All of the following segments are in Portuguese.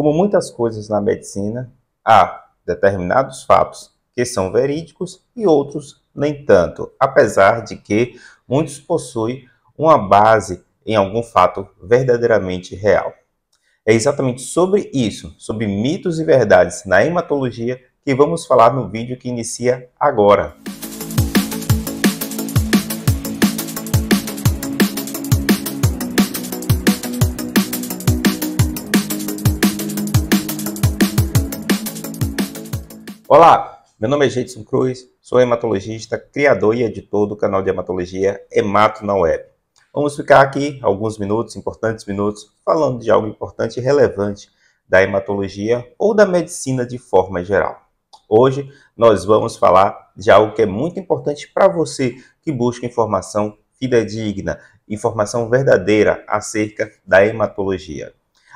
Como muitas coisas na medicina, há determinados fatos que são verídicos e outros nem tanto, apesar de que muitos possuem uma base em algum fato verdadeiramente real. É exatamente sobre isso, sobre mitos e verdades na hematologia, que vamos falar no vídeo que inicia agora. Olá, meu nome é Jetson Cruz, sou hematologista, criador e editor do canal de hematologia Hemato na Web. Vamos ficar aqui alguns minutos, importantes minutos, falando de algo importante e relevante da hematologia ou da medicina de forma geral. Hoje nós vamos falar de algo que é muito importante para você que busca informação fidedigna, informação verdadeira acerca da hematologia.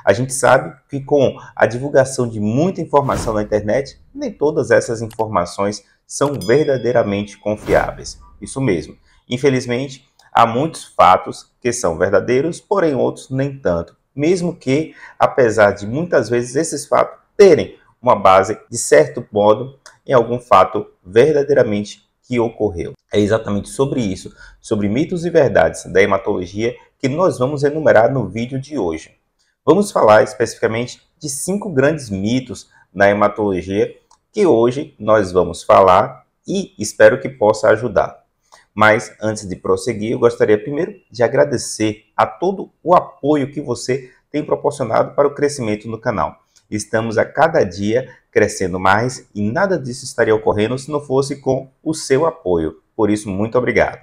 A gente sabe que com a divulgação de muita informação na internet, nem todas essas informações são verdadeiramente confiáveis. Isso mesmo. Infelizmente, há muitos fatos que são verdadeiros, porém outros nem tanto. Mesmo que, apesar de muitas vezes esses fatos terem uma base, de certo modo, em algum fato verdadeiramente que ocorreu. É exatamente sobre isso, sobre mitos e verdades da hematologia, que nós vamos enumerar no vídeo de hoje. Vamos falar especificamente de cinco grandes mitos na hematologia que hoje nós vamos falar e espero que possa ajudar. Mas antes de prosseguir, eu gostaria primeiro de agradecer a todo o apoio que você tem proporcionado para o crescimento no canal. Estamos a cada dia crescendo mais e nada disso estaria ocorrendo se não fosse com o seu apoio. Por isso, muito obrigado.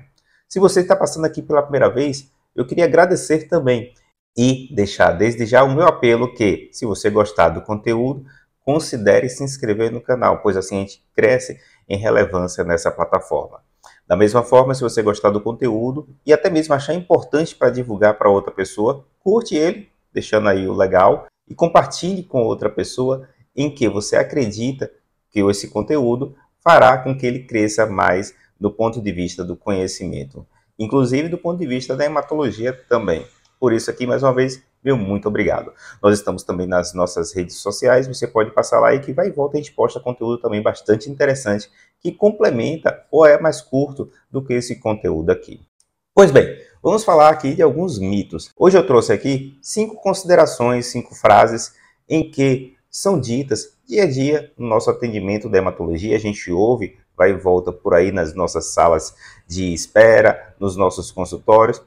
Se você está passando aqui pela primeira vez, eu queria agradecer também e deixar desde já o meu apelo que, se você gostar do conteúdo, considere se inscrever no canal, pois assim a gente cresce em relevância nessa plataforma. Da mesma forma, se você gostar do conteúdo e até mesmo achar importante para divulgar para outra pessoa, curte ele, deixando aí o legal, e compartilhe com outra pessoa em que você acredita que esse conteúdo fará com que ele cresça mais do ponto de vista do conhecimento, inclusive do ponto de vista da hematologia também por isso aqui mais uma vez. Meu muito obrigado. Nós estamos também nas nossas redes sociais, você pode passar lá e que vai e volta a gente posta conteúdo também bastante interessante que complementa ou é mais curto do que esse conteúdo aqui. Pois bem, vamos falar aqui de alguns mitos. Hoje eu trouxe aqui cinco considerações, cinco frases em que são ditas dia a dia no nosso atendimento de dermatologia. A gente ouve, vai e volta por aí nas nossas salas de espera, nos nossos consultórios,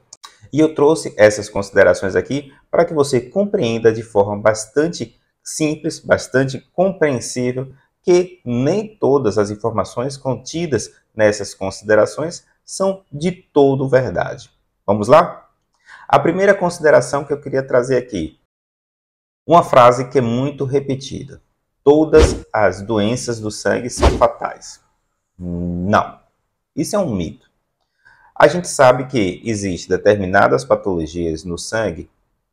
e eu trouxe essas considerações aqui para que você compreenda de forma bastante simples, bastante compreensível, que nem todas as informações contidas nessas considerações são de todo verdade. Vamos lá? A primeira consideração que eu queria trazer aqui. Uma frase que é muito repetida. Todas as doenças do sangue são fatais. Não. Isso é um mito. A gente sabe que existem determinadas patologias no sangue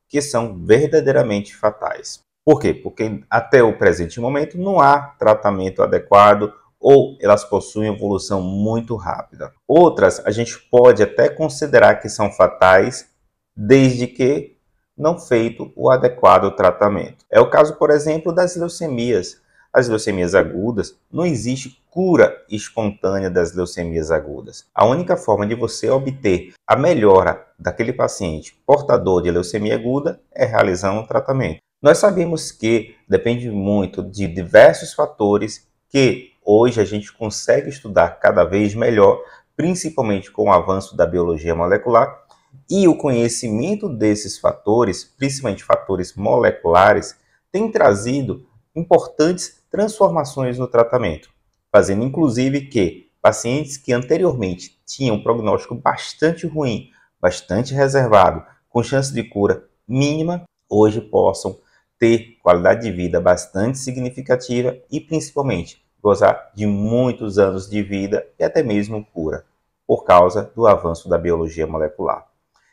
que são verdadeiramente fatais. Por quê? Porque até o presente momento não há tratamento adequado ou elas possuem evolução muito rápida. Outras a gente pode até considerar que são fatais desde que não feito o adequado tratamento. É o caso, por exemplo, das leucemias. As leucemias agudas, não existe cura espontânea das leucemias agudas. A única forma de você obter a melhora daquele paciente portador de leucemia aguda é realizando um tratamento. Nós sabemos que depende muito de diversos fatores que hoje a gente consegue estudar cada vez melhor, principalmente com o avanço da biologia molecular, e o conhecimento desses fatores, principalmente fatores moleculares, tem trazido importantes transformações no tratamento, fazendo inclusive que pacientes que anteriormente tinham um prognóstico bastante ruim, bastante reservado, com chance de cura mínima, hoje possam ter qualidade de vida bastante significativa e principalmente gozar de muitos anos de vida e até mesmo cura, por causa do avanço da biologia molecular.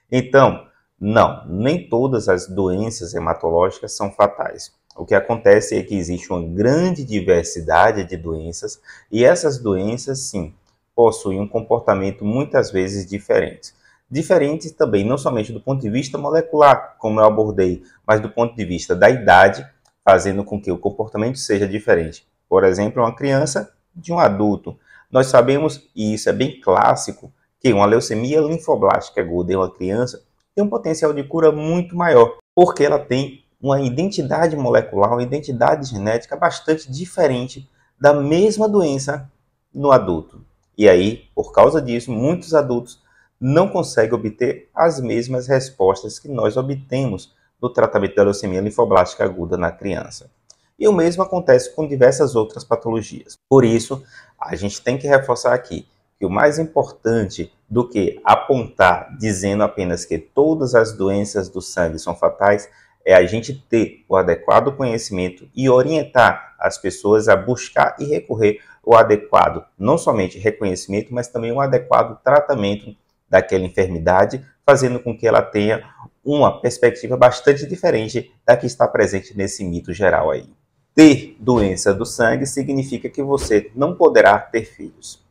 Então, não, nem todas as doenças hematológicas são fatais. O que acontece é que existe uma grande diversidade de doenças e essas doenças, sim, possuem um comportamento muitas vezes diferente. Diferentes também, não somente do ponto de vista molecular, como eu abordei, mas do ponto de vista da idade, fazendo com que o comportamento seja diferente. Por exemplo, uma criança de um adulto. Nós sabemos, e isso é bem clássico, que uma leucemia linfoblástica aguda em uma criança tem um potencial de cura muito maior, porque ela tem uma identidade molecular, uma identidade genética bastante diferente da mesma doença no adulto. E aí, por causa disso, muitos adultos não conseguem obter as mesmas respostas que nós obtemos no tratamento da leucemia linfoblástica aguda na criança. E o mesmo acontece com diversas outras patologias. Por isso, a gente tem que reforçar aqui que o mais importante do que apontar dizendo apenas que todas as doenças do sangue são fatais é a gente ter o adequado conhecimento e orientar as pessoas a buscar e recorrer o adequado, não somente reconhecimento, mas também o adequado tratamento daquela enfermidade, fazendo com que ela tenha uma perspectiva bastante diferente da que está presente nesse mito geral aí. Ter doença do sangue significa que você não poderá ter filhos.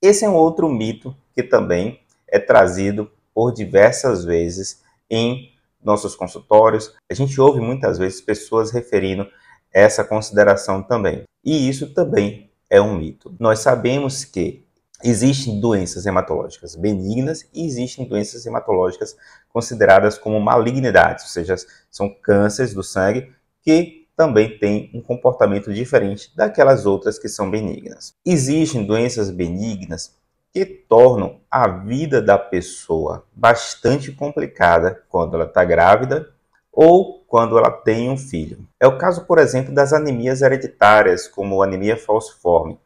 Esse é um outro mito que também é trazido por diversas vezes em nossos consultórios. A gente ouve muitas vezes pessoas referindo essa consideração também. E isso também é um mito. Nós sabemos que existem doenças hematológicas benignas e existem doenças hematológicas consideradas como malignidades, ou seja, são cânceres do sangue que também têm um comportamento diferente daquelas outras que são benignas. Existem doenças benignas que tornam a vida da pessoa bastante complicada quando ela está grávida ou quando ela tem um filho. É o caso, por exemplo, das anemias hereditárias, como anemia falciforme,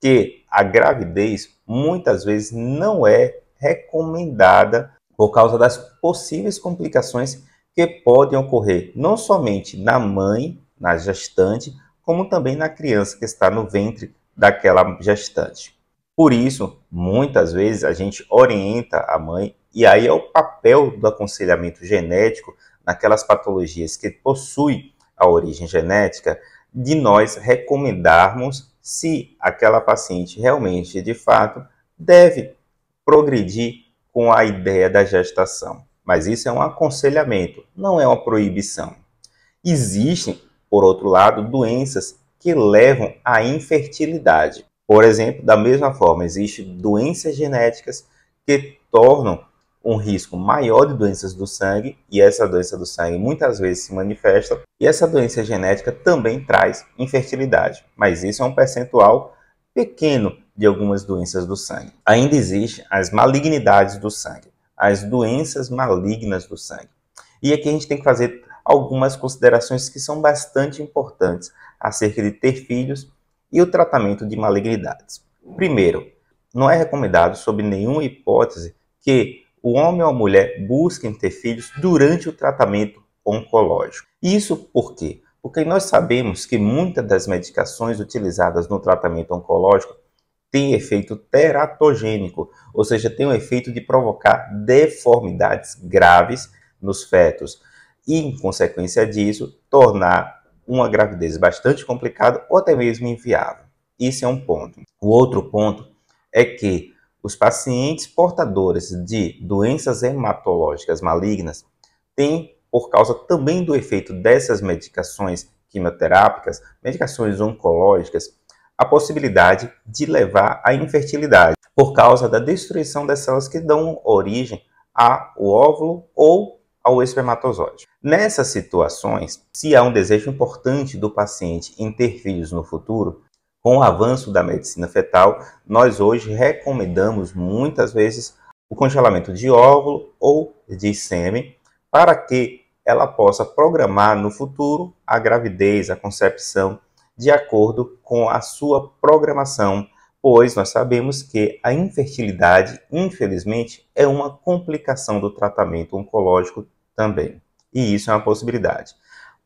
que a gravidez muitas vezes não é recomendada por causa das possíveis complicações que podem ocorrer não somente na mãe, na gestante, como também na criança que está no ventre daquela gestante. Por isso, muitas vezes a gente orienta a mãe, e aí é o papel do aconselhamento genético naquelas patologias que possuem a origem genética, de nós recomendarmos se aquela paciente realmente, de fato, deve progredir com a ideia da gestação. Mas isso é um aconselhamento, não é uma proibição. Existem, por outro lado, doenças que levam à infertilidade. Por exemplo, da mesma forma, existem doenças genéticas que tornam um risco maior de doenças do sangue, e essa doença do sangue muitas vezes se manifesta, e essa doença genética também traz infertilidade, mas isso é um percentual pequeno de algumas doenças do sangue. Ainda existem as malignidades do sangue, as doenças malignas do sangue. E aqui a gente tem que fazer algumas considerações que são bastante importantes acerca de ter filhos e o tratamento de malignidades. Primeiro, não é recomendado, sob nenhuma hipótese, que o homem ou a mulher busquem ter filhos durante o tratamento oncológico. Isso por quê? Porque nós sabemos que muitas das medicações utilizadas no tratamento oncológico têm efeito teratogênico, ou seja, tem o efeito de provocar deformidades graves nos fetos e, em consequência disso, tornar uma gravidez bastante complicada ou até mesmo inviável. Isso é um ponto. O outro ponto é que os pacientes portadores de doenças hematológicas malignas têm, por causa também do efeito dessas medicações quimioterápicas, medicações oncológicas, a possibilidade de levar à infertilidade, por causa da destruição das células que dão origem ao óvulo ou ao espermatozoide. Nessas situações, se há um desejo importante do paciente em ter filhos no futuro, com o avanço da medicina fetal, nós hoje recomendamos muitas vezes o congelamento de óvulo ou de sêmen para que ela possa programar no futuro a gravidez, a concepção, de acordo com a sua programação pois nós sabemos que a infertilidade, infelizmente, é uma complicação do tratamento oncológico também. E isso é uma possibilidade.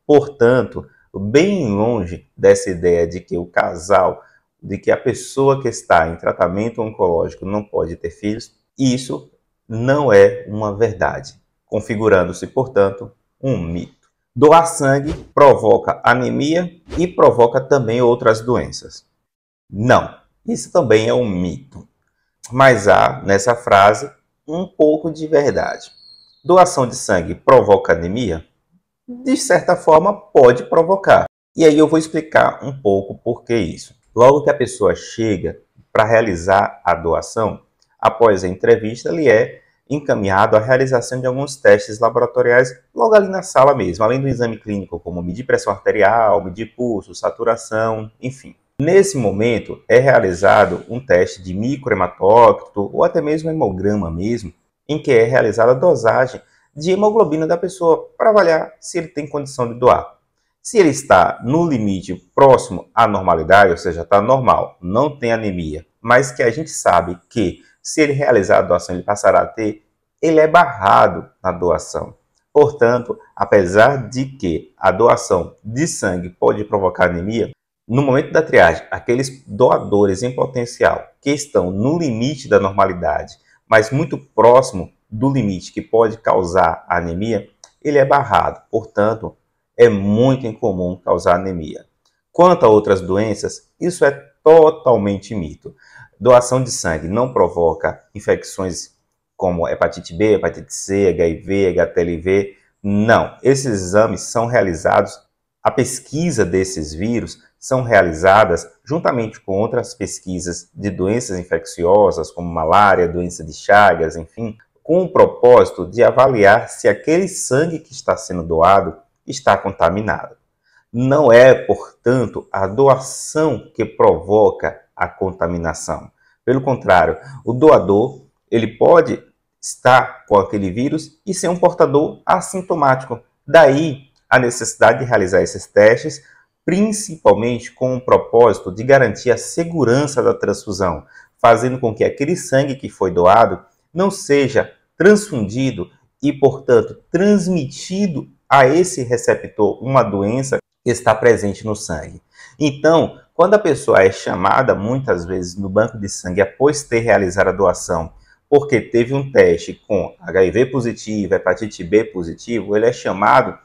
Portanto, bem longe dessa ideia de que o casal, de que a pessoa que está em tratamento oncológico não pode ter filhos, isso não é uma verdade, configurando-se, portanto, um mito. Doar sangue provoca anemia e provoca também outras doenças. Não, isso também é um mito, mas há nessa frase um pouco de verdade. Doação de sangue provoca anemia? De certa forma, pode provocar. E aí eu vou explicar um pouco por que isso. Logo que a pessoa chega para realizar a doação, após a entrevista, ele é encaminhado à realização de alguns testes laboratoriais logo ali na sala mesmo, além do exame clínico, como medir pressão arterial, medir pulso, saturação, enfim. Nesse momento, é realizado um teste de microhematócrito ou até mesmo hemograma mesmo, em que é realizada a dosagem de hemoglobina da pessoa para avaliar se ele tem condição de doar. Se ele está no limite próximo à normalidade, ou seja, está normal, não tem anemia, mas que a gente sabe que se ele realizar a doação ele passará a ter, ele é barrado na doação. Portanto, apesar de que a doação de sangue pode provocar anemia, no momento da triagem, aqueles doadores em potencial que estão no limite da normalidade, mas muito próximo do limite que pode causar anemia, ele é barrado. Portanto, é muito incomum causar anemia. Quanto a outras doenças, isso é totalmente mito. Doação de sangue não provoca infecções como hepatite B, hepatite C, HIV, HTLV. Não, esses exames são realizados, a pesquisa desses vírus são realizadas juntamente com outras pesquisas de doenças infecciosas, como malária, doença de Chagas, enfim, com o propósito de avaliar se aquele sangue que está sendo doado está contaminado. Não é, portanto, a doação que provoca a contaminação. Pelo contrário, o doador ele pode estar com aquele vírus e ser um portador assintomático. Daí a necessidade de realizar esses testes principalmente com o propósito de garantir a segurança da transfusão, fazendo com que aquele sangue que foi doado não seja transfundido e, portanto, transmitido a esse receptor uma doença que está presente no sangue. Então, quando a pessoa é chamada muitas vezes no banco de sangue após ter realizado a doação, porque teve um teste com HIV positivo, hepatite B positivo, ele é chamado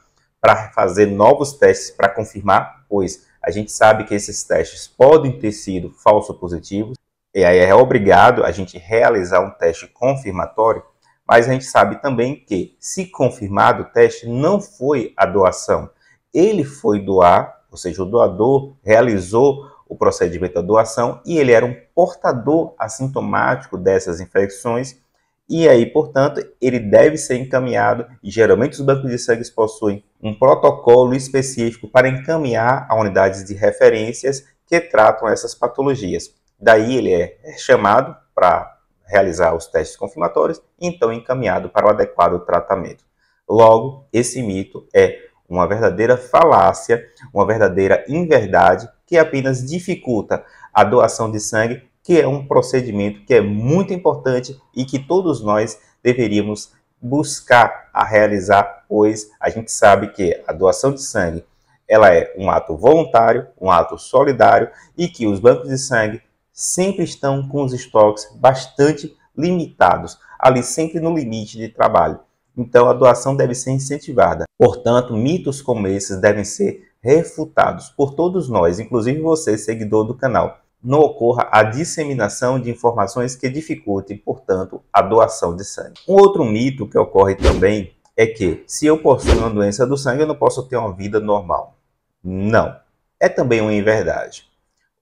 para fazer novos testes para confirmar, pois a gente sabe que esses testes podem ter sido falso positivos, e aí é obrigado a gente realizar um teste confirmatório, mas a gente sabe também que, se confirmado, o teste não foi a doação. Ele foi doar, ou seja, o doador realizou o procedimento da doação e ele era um portador assintomático dessas infecções e aí, portanto, ele deve ser encaminhado, e geralmente os bancos de sangue possuem um protocolo específico para encaminhar a unidades de referências que tratam essas patologias. Daí ele é, é chamado para realizar os testes confirmatórios, e então encaminhado para o adequado tratamento. Logo, esse mito é uma verdadeira falácia, uma verdadeira inverdade que apenas dificulta a doação de sangue que é um procedimento que é muito importante e que todos nós deveríamos buscar a realizar, pois a gente sabe que a doação de sangue ela é um ato voluntário, um ato solidário e que os bancos de sangue sempre estão com os estoques bastante limitados, ali sempre no limite de trabalho. Então a doação deve ser incentivada. Portanto, mitos como esses devem ser refutados por todos nós, inclusive você, seguidor do canal não ocorra a disseminação de informações que dificultem, portanto, a doação de sangue. Um outro mito que ocorre também é que, se eu possuo uma doença do sangue, eu não posso ter uma vida normal. Não. É também uma inverdade.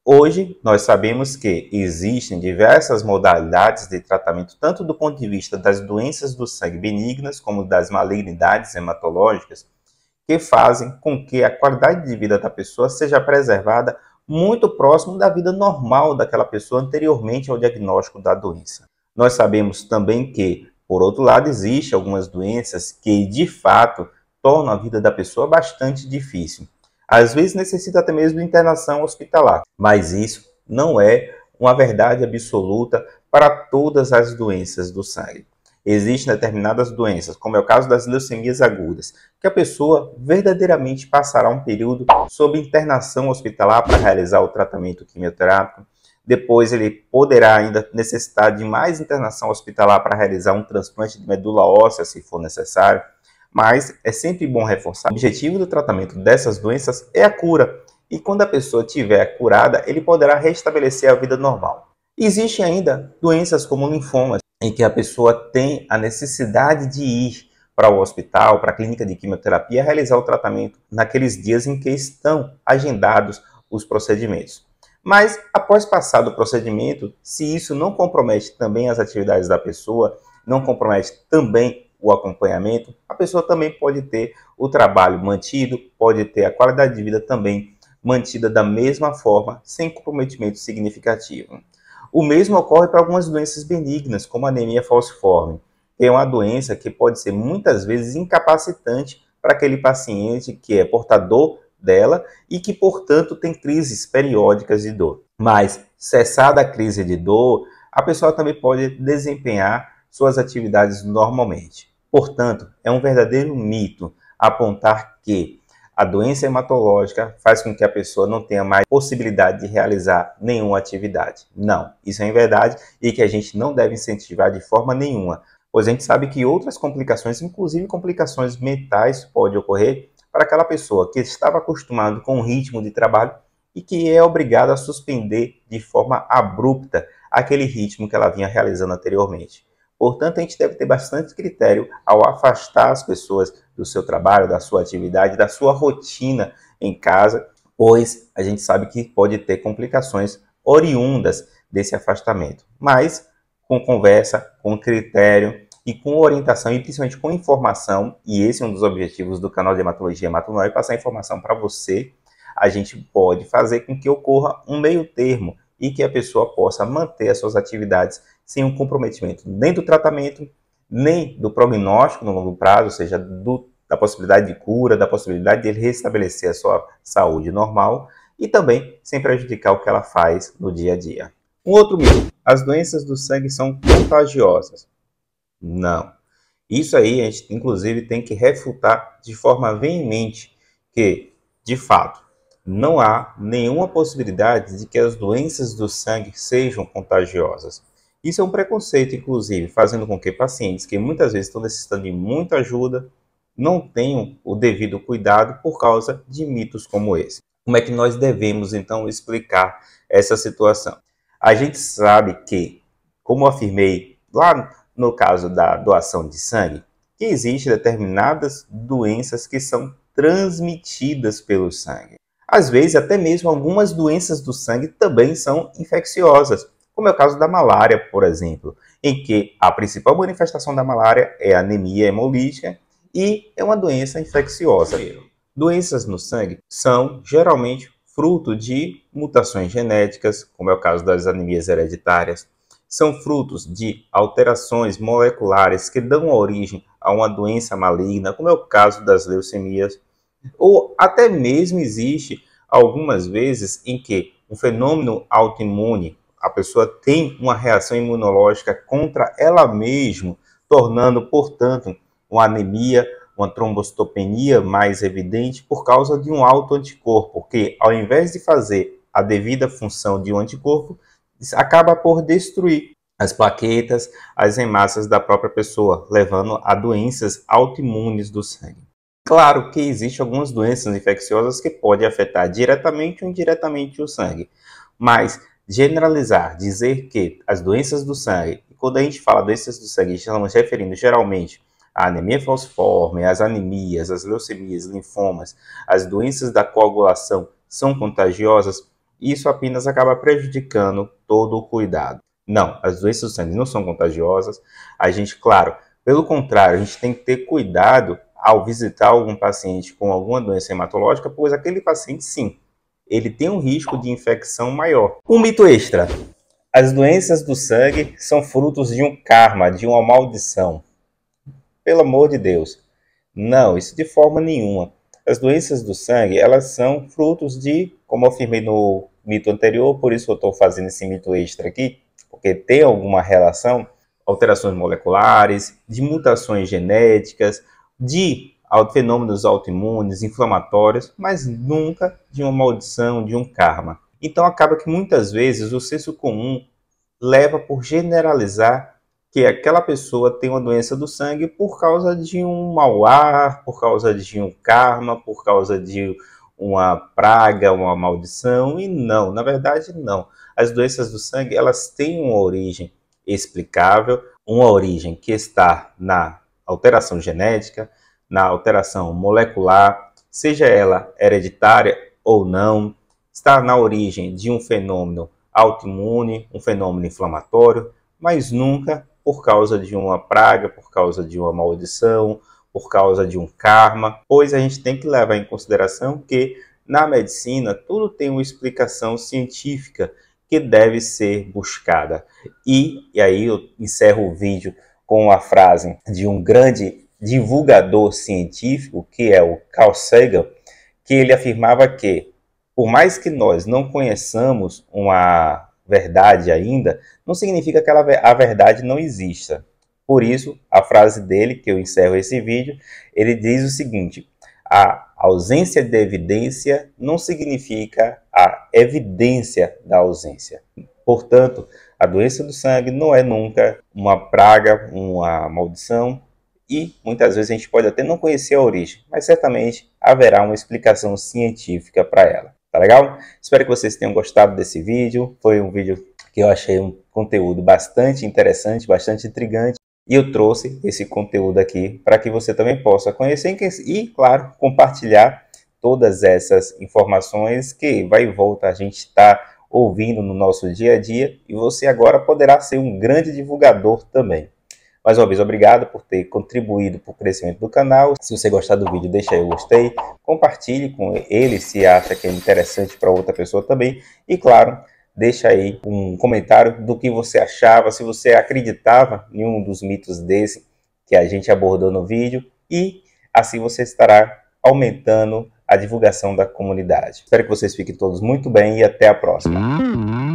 Hoje, nós sabemos que existem diversas modalidades de tratamento, tanto do ponto de vista das doenças do sangue benignas, como das malignidades hematológicas, que fazem com que a qualidade de vida da pessoa seja preservada muito próximo da vida normal daquela pessoa anteriormente ao diagnóstico da doença. Nós sabemos também que, por outro lado, existem algumas doenças que, de fato, tornam a vida da pessoa bastante difícil. Às vezes necessita até mesmo de internação hospitalar, mas isso não é uma verdade absoluta para todas as doenças do sangue. Existem determinadas doenças, como é o caso das leucemias agudas, que a pessoa verdadeiramente passará um período sob internação hospitalar para realizar o tratamento quimioterápico. Depois ele poderá ainda necessitar de mais internação hospitalar para realizar um transplante de medula óssea, se for necessário. Mas é sempre bom reforçar, o objetivo do tratamento dessas doenças é a cura. E quando a pessoa tiver curada, ele poderá restabelecer a vida normal. Existem ainda doenças como linfomas, em que a pessoa tem a necessidade de ir para o hospital, para a clínica de quimioterapia, realizar o tratamento naqueles dias em que estão agendados os procedimentos. Mas, após passar do procedimento, se isso não compromete também as atividades da pessoa, não compromete também o acompanhamento, a pessoa também pode ter o trabalho mantido, pode ter a qualidade de vida também mantida da mesma forma, sem comprometimento significativo. O mesmo ocorre para algumas doenças benignas, como anemia falciforme, que é uma doença que pode ser muitas vezes incapacitante para aquele paciente que é portador dela e que, portanto, tem crises periódicas de dor. Mas, cessada a crise de dor, a pessoa também pode desempenhar suas atividades normalmente. Portanto, é um verdadeiro mito apontar que a doença hematológica faz com que a pessoa não tenha mais possibilidade de realizar nenhuma atividade. Não, isso é em verdade e que a gente não deve incentivar de forma nenhuma, pois a gente sabe que outras complicações, inclusive complicações mentais, podem ocorrer para aquela pessoa que estava acostumada com o ritmo de trabalho e que é obrigada a suspender de forma abrupta aquele ritmo que ela vinha realizando anteriormente. Portanto, a gente deve ter bastante critério ao afastar as pessoas do seu trabalho, da sua atividade, da sua rotina em casa, pois a gente sabe que pode ter complicações oriundas desse afastamento. Mas com conversa, com critério e com orientação e principalmente com informação, e esse é um dos objetivos do canal de hematologia hematonoia, é passar informação para você, a gente pode fazer com que ocorra um meio termo e que a pessoa possa manter as suas atividades sem um comprometimento nem do tratamento, nem do prognóstico no longo prazo, ou seja, do da possibilidade de cura, da possibilidade de ele restabelecer a sua saúde normal e também sem prejudicar o que ela faz no dia a dia. Um outro mito: as doenças do sangue são contagiosas. Não. Isso aí a gente, inclusive, tem que refutar de forma veemente que, de fato, não há nenhuma possibilidade de que as doenças do sangue sejam contagiosas. Isso é um preconceito, inclusive, fazendo com que pacientes que muitas vezes estão necessitando de muita ajuda, não tenham o devido cuidado por causa de mitos como esse. Como é que nós devemos então explicar essa situação? A gente sabe que, como afirmei lá no caso da doação de sangue, que existem determinadas doenças que são transmitidas pelo sangue. Às vezes, até mesmo algumas doenças do sangue também são infecciosas, como é o caso da malária, por exemplo, em que a principal manifestação da malária é anemia hemolítica, e é uma doença infecciosa. Doenças no sangue são geralmente fruto de mutações genéticas, como é o caso das anemias hereditárias, são frutos de alterações moleculares que dão origem a uma doença maligna, como é o caso das leucemias, ou até mesmo existe algumas vezes em que um fenômeno autoimune, a pessoa tem uma reação imunológica contra ela mesma, tornando, portanto, uma anemia, uma trombocitopenia mais evidente por causa de um alto anticorpo, que ao invés de fazer a devida função de um anticorpo, acaba por destruir as plaquetas, as hemácias da própria pessoa, levando a doenças autoimunes do sangue. Claro que existem algumas doenças infecciosas que podem afetar diretamente ou indiretamente o sangue, mas generalizar, dizer que as doenças do sangue, quando a gente fala doenças do sangue, estamos referindo geralmente a anemia falciforme, as anemias, as leucemias, linfomas, as doenças da coagulação são contagiosas, isso apenas acaba prejudicando todo o cuidado. Não, as doenças do sangue não são contagiosas. A gente, claro, pelo contrário, a gente tem que ter cuidado ao visitar algum paciente com alguma doença hematológica, pois aquele paciente, sim, ele tem um risco de infecção maior. Um mito extra: as doenças do sangue são frutos de um karma, de uma maldição. Pelo amor de Deus. Não, isso de forma nenhuma. As doenças do sangue, elas são frutos de, como eu afirmei no mito anterior, por isso eu estou fazendo esse mito extra aqui, porque tem alguma relação, alterações moleculares, de mutações genéticas, de fenômenos autoimunes, inflamatórios, mas nunca de uma maldição, de um karma. Então acaba que muitas vezes o senso comum leva por generalizar que aquela pessoa tem uma doença do sangue por causa de um mau ar, por causa de um karma, por causa de uma praga, uma maldição, e não, na verdade não. As doenças do sangue, elas têm uma origem explicável, uma origem que está na alteração genética, na alteração molecular, seja ela hereditária ou não, está na origem de um fenômeno autoimune, um fenômeno inflamatório, mas nunca por causa de uma praga, por causa de uma maldição, por causa de um karma, pois a gente tem que levar em consideração que na medicina tudo tem uma explicação científica que deve ser buscada. E, e aí eu encerro o vídeo com a frase de um grande divulgador científico, que é o Carl Sagan, que ele afirmava que, por mais que nós não conheçamos uma verdade ainda, não significa que ela, a verdade não exista. Por isso, a frase dele, que eu encerro esse vídeo, ele diz o seguinte: a ausência de evidência não significa a evidência da ausência. Portanto, a doença do sangue não é nunca uma praga, uma maldição, e muitas vezes a gente pode até não conhecer a origem, mas certamente haverá uma explicação científica para ela tá legal? Espero que vocês tenham gostado desse vídeo, foi um vídeo que eu achei um conteúdo bastante interessante, bastante intrigante, e eu trouxe esse conteúdo aqui para que você também possa conhecer e, claro, compartilhar todas essas informações que vai e volta a gente está ouvindo no nosso dia a dia e você agora poderá ser um grande divulgador também. Mais uma vez, obrigado por ter contribuído para o crescimento do canal. Se você gostar do vídeo, deixa aí o gostei, compartilhe com ele se acha que é interessante para outra pessoa também. E claro, deixa aí um comentário do que você achava, se você acreditava em um dos mitos desse que a gente abordou no vídeo e assim você estará aumentando a divulgação da comunidade. Espero que vocês fiquem todos muito bem e até a próxima. Hum, hum.